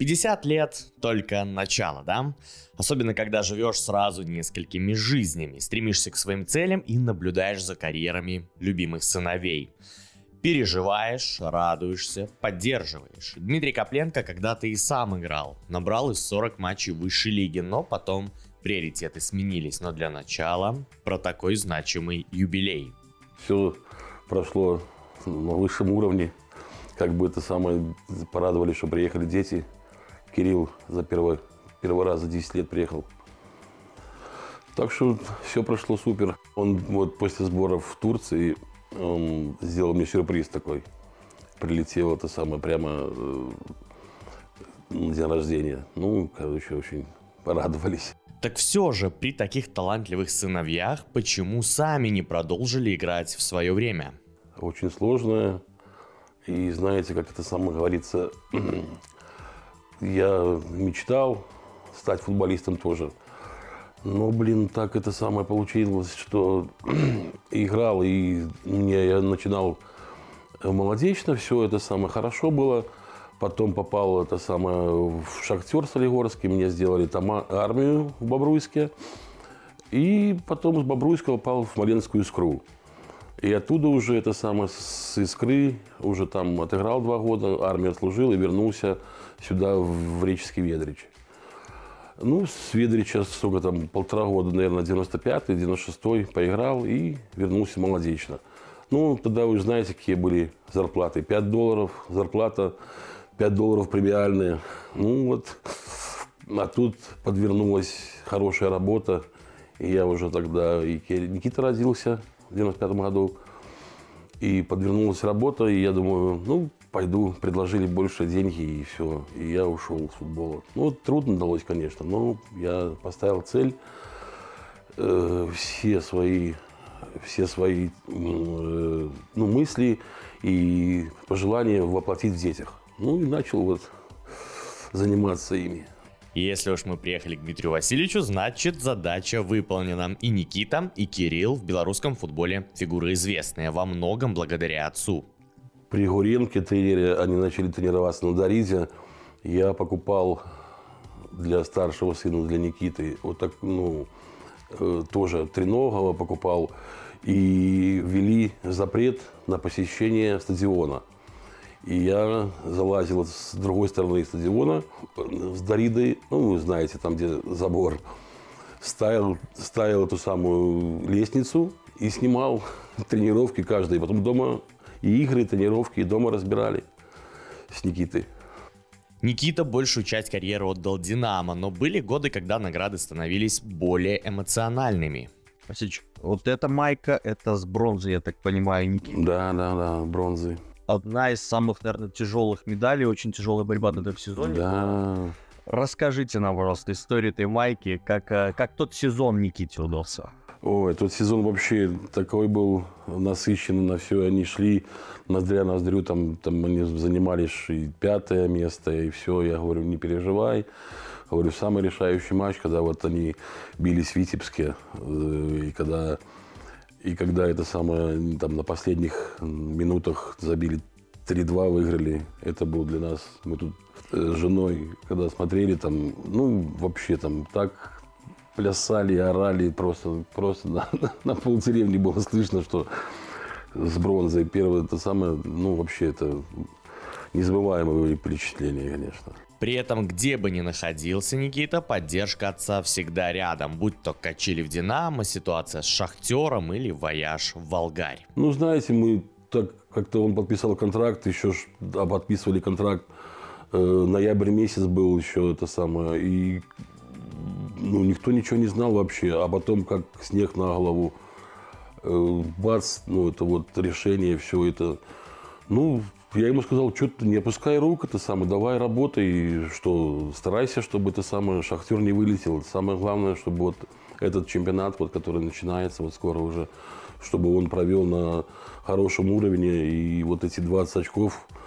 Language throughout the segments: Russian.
50 лет – только начало, да? Особенно, когда живешь сразу несколькими жизнями, стремишься к своим целям и наблюдаешь за карьерами любимых сыновей. Переживаешь, радуешься, поддерживаешь. Дмитрий Копленко когда-то и сам играл. Набрал из 40 матчей высшей лиги, но потом приоритеты сменились. Но для начала про такой значимый юбилей. Все прошло на высшем уровне. Как бы это самое порадовали, что приехали дети – Кирилл за первый, первый раз за 10 лет приехал. Так что все прошло супер. Он вот после сборов в Турции он эм, сделал мне сюрприз такой. Прилетел это самое прямо э, на день рождения. Ну, короче, очень порадовались. Так все же, при таких талантливых сыновьях, почему сами не продолжили играть в свое время? Очень сложно И знаете, как это самое говорится, я мечтал стать футболистом тоже. Но, блин, так это самое получилось, что играл, и мне, я начинал э, молодечно, все это самое хорошо было. Потом попал это самое в «Шахтер» Солигорский, мне сделали там а, армию в Бобруйске. И потом с Бобруйска попал в Смоленскую «Искру». И оттуда уже это самое с «Искры» уже там отыграл два года, армию служил и вернулся сюда, в Реческий Ведрич. Ну, с Ведрича, сколько там, полтора года, наверное, 95-й, 96-й поиграл и вернулся молодечно. Ну, тогда вы знаете, какие были зарплаты. 5 долларов зарплата, 5 долларов премиальные. Ну, вот. А тут подвернулась хорошая работа. И я уже тогда, и Никита родился в 95 году. И подвернулась работа, и я думаю, ну, пойду, предложили больше деньги и все. И я ушел с футбола. Ну, трудно далось, конечно, но я поставил цель. Э, все свои, все свои э, ну, мысли и пожелания воплотить в детях. Ну и начал вот заниматься ими. Если уж мы приехали к Дмитрию Васильевичу, значит задача выполнена. И Никита, и Кирилл в белорусском футболе фигуры известные во многом благодаря отцу при Гуренке тренере, они начали тренироваться на Доризе, я покупал для старшего сына, для Никиты, вот так, ну, э, тоже треногого покупал, и ввели запрет на посещение стадиона. И я залазил с другой стороны стадиона, э, с Доридой, ну, вы знаете, там, где забор, ставил, ставил эту самую лестницу и снимал тренировки каждой. Потом дома и игры, и тренировки, и дома разбирали с Никитой. Никита большую часть карьеры отдал «Динамо», но были годы, когда награды становились более эмоциональными. Васильевич, вот эта майка, это с бронзы, я так понимаю, Никита. Да, да, да, бронзы. Одна из самых, наверное, тяжелых медалей, очень тяжелая борьба на этом сезоне. Да. Расскажите нам, пожалуйста, историю этой майки, как, э, как тот сезон Никите удался. Ой, этот сезон вообще такой был насыщенный на все. Они шли ноздря ноздрю, там, там они занимались и пятое место, и все. Я говорю, не переживай. Говорю, самый решающий матч, когда вот они бились в Витебске, э, и когда, и когда это самое, там на последних минутах забили 3-2 выиграли. Это было для нас, мы тут э, с женой, когда смотрели, там, ну, вообще там так плясали, орали, просто, просто на, на, на было слышно, что с бронзой первое, это самое, ну, вообще это незабываемое впечатление, конечно. При этом, где бы ни находился Никита, поддержка отца всегда рядом, будь то качели в «Динамо», ситуация с «Шахтером» или вояж в «Волгарь». Ну, знаете, мы так как-то он подписал контракт, еще подписывали контракт, э, ноябрь месяц был еще это самое, и ну, никто ничего не знал вообще, а потом как снег на голову, э, бац, ну, это вот решение, все это. Ну, я ему сказал, что ты не опускай руку, это самое, давай работай, что старайся, чтобы ты самое, шахтер не вылетел. Самое главное, чтобы вот этот чемпионат, вот, который начинается вот скоро уже, чтобы он провел на хорошем уровне, и вот эти 20 очков –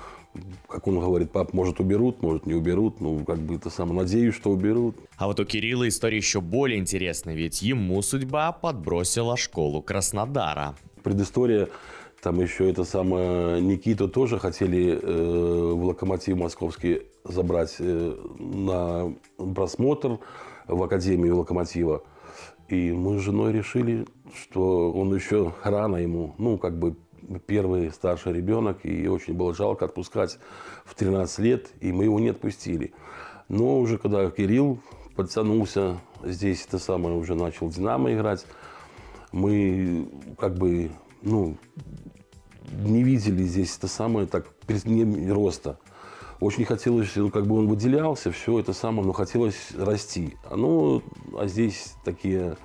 как он говорит, пап, может уберут, может не уберут, ну как бы это самое, надеюсь, что уберут. А вот у Кирилла история еще более интересная, ведь ему судьба подбросила школу Краснодара. Предыстория, там еще это самое, Никиту тоже хотели э, в Локомотив Московский забрать э, на просмотр в Академию Локомотива. И мы с женой решили, что он еще рано ему, ну, как бы первый старший ребенок, и очень было жалко отпускать в 13 лет, и мы его не отпустили. Но уже когда Кирилл подтянулся, здесь это самое уже начал «Динамо» играть, мы как бы, ну, не видели здесь это самое, так, роста. Очень хотелось, ну, как бы он выделялся, все это самое, но хотелось расти. А ну, а здесь такие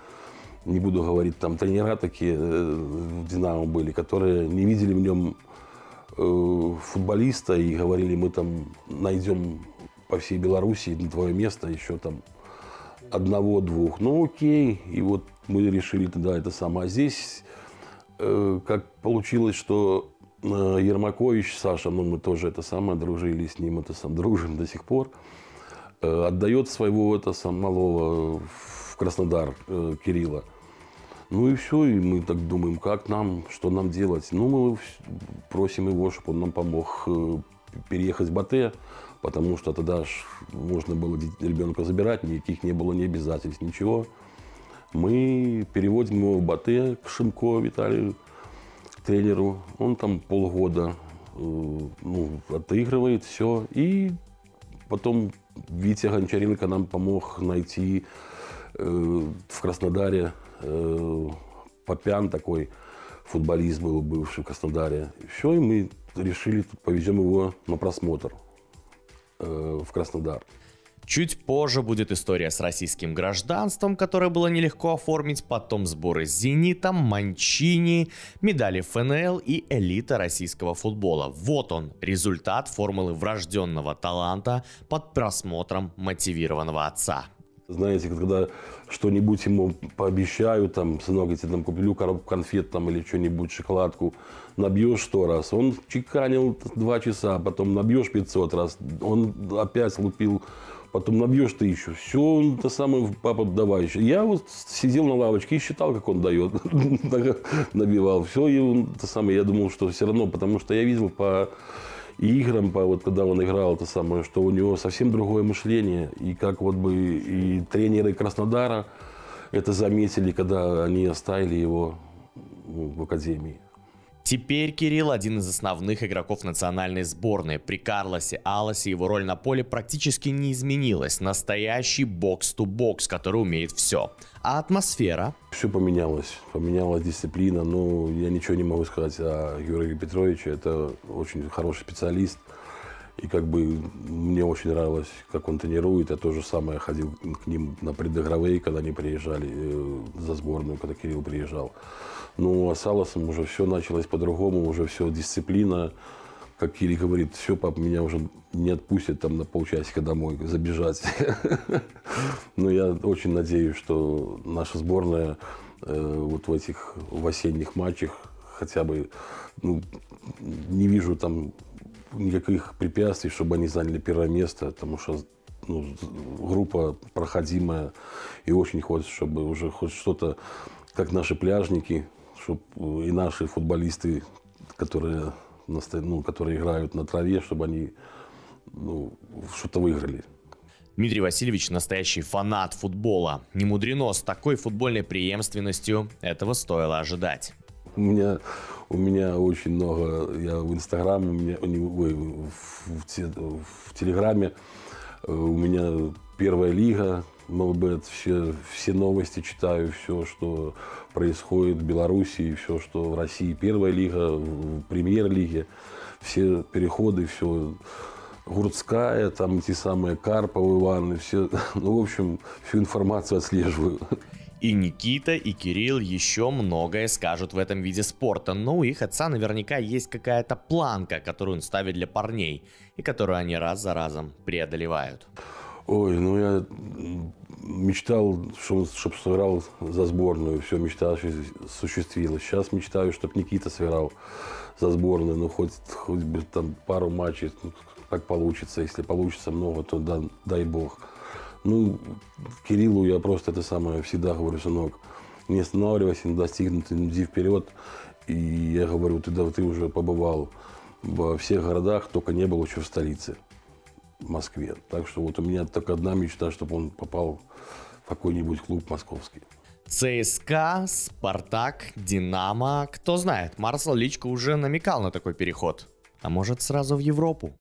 не буду говорить, там тренера такие э, в «Динамо» были, которые не видели в нем э, футболиста и говорили, мы там найдем по всей Беларуси на твое место еще там одного-двух. Ну окей, и вот мы решили тогда это самое. А здесь э, как получилось, что Ермакович, Саша, ну мы тоже это самое дружили с ним, это сам дружим до сих пор, отдает своего это сам Малого в Краснодар э, Кирилла. Ну и все, и мы так думаем, как нам, что нам делать. Ну, мы просим его, чтобы он нам помог э, переехать в Батэ, потому что тогда можно было ребенка забирать, никаких не было ни обязательств, ничего. Мы переводим его в Батэ к Шимко Виталию, тренеру. Он там полгода э, ну, отыгрывает все. И потом Витя Гончаренко нам помог найти э, в Краснодаре Э, Попян такой футболист был бывший в Краснодаре. Все, и мы решили, повезем его на просмотр э, в Краснодар. Чуть позже будет история с российским гражданством, которое было нелегко оформить, потом сборы с «Зенитом», «Манчини», медали ФНЛ и элита российского футбола. Вот он, результат формулы врожденного таланта под просмотром мотивированного отца. Знаете, когда что-нибудь ему пообещаю, там, сынок, я тебе там куплю коробку конфет там, или что-нибудь, шоколадку, набьешь сто раз. Он чеканил два часа, потом набьешь 500 раз, он опять лупил, потом набьешь ты еще. Все, он то самое, папа, давай еще. Я вот сидел на лавочке и считал, как он дает, набивал. Все, и он то самое, я думал, что все равно, потому что я видел по и играм, по, вот когда он играл, это самое, что у него совсем другое мышление. И как вот бы и тренеры Краснодара это заметили, когда они оставили его в академии. Теперь Кирилл один из основных игроков национальной сборной. При Карлосе Алосе его роль на поле практически не изменилась. Настоящий бокс-ту-бокс, который умеет все. А атмосфера? Все поменялось. Поменялась дисциплина. Ну, я ничего не могу сказать о Георгии Петровиче. Это очень хороший специалист. И как бы мне очень нравилось, как он тренирует. Я тоже самое ходил к ним на предыгровые, когда они приезжали э, за сборную, когда Кирилл приезжал. Ну, а с Алласом уже все началось по-другому, уже все дисциплина. Как Кири говорит, все, пап, меня уже не отпустят там на полчасика домой забежать. Но ну, я очень надеюсь, что наша сборная э, вот в этих осенних матчах хотя бы, ну, не вижу там никаких препятствий, чтобы они заняли первое место, потому что ну, группа проходимая и очень хочется, чтобы уже хоть что-то, как наши пляжники, чтобы э, и наши футболисты, которые, ну, которые играют на траве, чтобы они ну, что-то выиграли. Дмитрий Васильевич – настоящий фанат футбола. Не мудрено, с такой футбольной преемственностью этого стоило ожидать. У меня, у меня очень много, я в Инстаграме, у меня, ой, в, в, в Телеграме, э, у меня первая лига, Мелбет, все, все новости читаю, все, что происходит в Беларуси, все, что в России, первая лига, в премьер-лиге, все переходы, все Гурцкая, там те самые Карпов, Иваны, все, ну, в общем, всю информацию отслеживаю. И Никита, и Кирилл еще многое скажут в этом виде спорта, но у их отца наверняка есть какая-то планка, которую он ставит для парней, и которую они раз за разом преодолевают. Ой, ну я мечтал, чтобы, чтобы сыграл за сборную, все мечта осуществилась. Сейчас мечтаю, чтобы Никита сыграл за сборную, ну хоть, хоть бы там пару матчей, ну, как получится, если получится много, то да, дай бог. Ну, Кириллу я просто это самое всегда говорю, сынок, не останавливайся, не достигнут, иди вперед. И я говорю, ты, да, ты уже побывал во всех городах, только не был еще в столице, в Москве. Так что вот у меня только одна мечта, чтобы он попал в какой-нибудь клуб московский. ЦСКА, Спартак, Динамо. Кто знает, Марсел Личко уже намекал на такой переход. А может сразу в Европу?